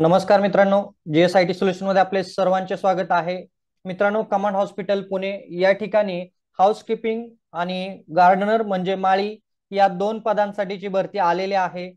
नमस्कार मित्रांनो जीएसआयटी सोल्युशन मध्ये आपले सर्वांचे स्वागत आहे मित्रांनो कमांड हॉस्पिटल पुणे या ठिकाणी हाऊसकीपिंग आणि गार्डनर म्हणजे माळी या दोन पदांसाठीची भरती आलेली आहे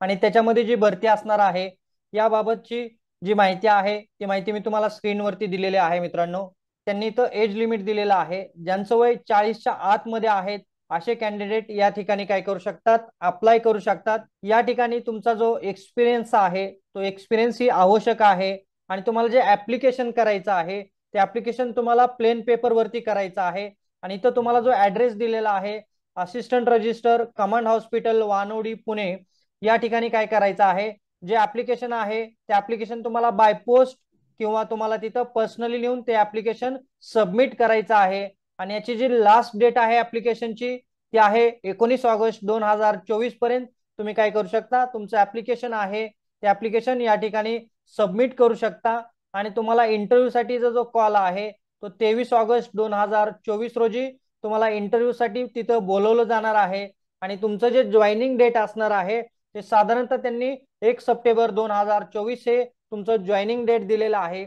आणि त्याच्यामध्ये जी भरती असणार आहे याबाबतची जी माहिती आहे ती माहिती मी तुम्हाला स्क्रीनवरती दिलेली आहे मित्रांनो त्यांनी इथं एज लिमिट दिलेलं आहे ज्यांचं वय चाळीसच्या आतमध्ये आहेत असे कॅन्डिडेट या ठिकाणी काय करू शकतात अप्लाय करू शकतात या ठिकाणी तुमचा जो एक्सपिरियन्स आहे तो एक्सपिरियन्स ही आवश्यक आहे आणि तुम्हाला जे ऍप्लिकेशन करायचं आहे ते ऍप्लिकेशन तुम्हाला प्लेन पेपरवरती करायचं आहे आणि इथं तुम्हाला जो ऍड्रेस दिलेला आहे assistant register command hospital Wanowrie Pune या ठिकाणी काय करायचं आहे जे ऍप्लिकेशन आहे ते ऍप्लिकेशन तुम्हाला बाय पोस्ट किंवा तुम्हाला तिथं पर्सनली लिहून ते ऍप्लिकेशन सबमिट करायचं आहे आणि याची जी लास्ट डेट आहे ऍप्लिकेशनची ती आहे एकोणीस ऑगस्ट दोन हजार चोवीस पर्यंत तुम्ही काय करू शकता तुमचं ऍप्लिकेशन आहे ते ऍप्लिकेशन या ठिकाणी सबमिट करू शकता आणि तुम्हाला इंटरव्ह्यूसाठीचा जो कॉल आहे तो तेवीस ऑगस्ट दोन हजार चोवीस रोजी तुम्हाला साठी तिथं बोलवलं जाणार आहे आणि तुमचं जे जॉईनिंग डेट असणार आहे ते साधारणतः त्यांनी एक सप्टेंबर दोन हजार चोवीस हे तुमचं जॉईनिंग डेट दिलेलं आहे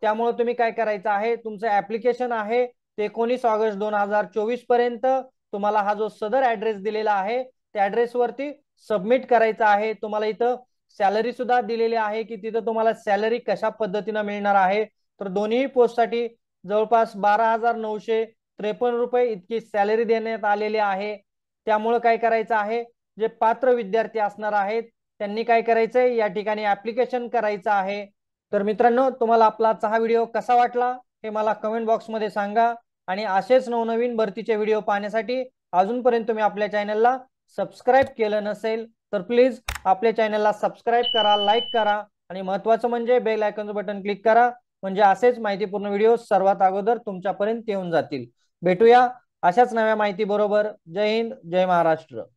त्यामुळे तुम्ही काय करायचं आहे तुमचं ऍप्लिकेशन आहे एकोणीस ऑगस्ट दोन हजार चोवीस पर्यंत तुम्हाला हा जो सदर ऍड्रेस दिलेला आहे त्या ऍड्रेसवरती सबमिट करायचा आहे तुम्हाला इथं सॅलरी सुद्धा दिलेली आहे की तिथं तुम्हाला सॅलरी कशा पद्धतीनं मिळणार आहे तर दोन्ही पोस्ट साठी जवळपास बारा हजार नऊशे त्रेपन्न रुपये इतकी सॅलरी देण्यात आलेली आहे त्यामुळं काय करायचं आहे जे पात्र विद्यार्थी असणार आहेत त्यांनी काय करायचंय या ठिकाणी ऍप्लिकेशन करायचं आहे तर मित्रांनो तुम्हाला आपला हा व्हिडिओ कसा वाटला हे मला कमेंट बॉक्समध्ये सांगा आणि असेच नवनवीन भरतीचे व्हिडिओ पाहण्यासाठी अजूनपर्यंत तुम्ही आपल्या चॅनलला सबस्क्राईब केलं नसेल तर प्लीज आपल्या चॅनलला सबस्क्राईब करा लाईक करा आणि महत्वाचं म्हणजे बेल आयकॉनचं बटन क्लिक करा म्हणजे असेच माहितीपूर्ण व्हिडिओ सर्वात अगोदर तुमच्यापर्यंत येऊन जातील भेटूया अशाच नव्या माहिती बरोबर जय हिंद जय महाराष्ट्र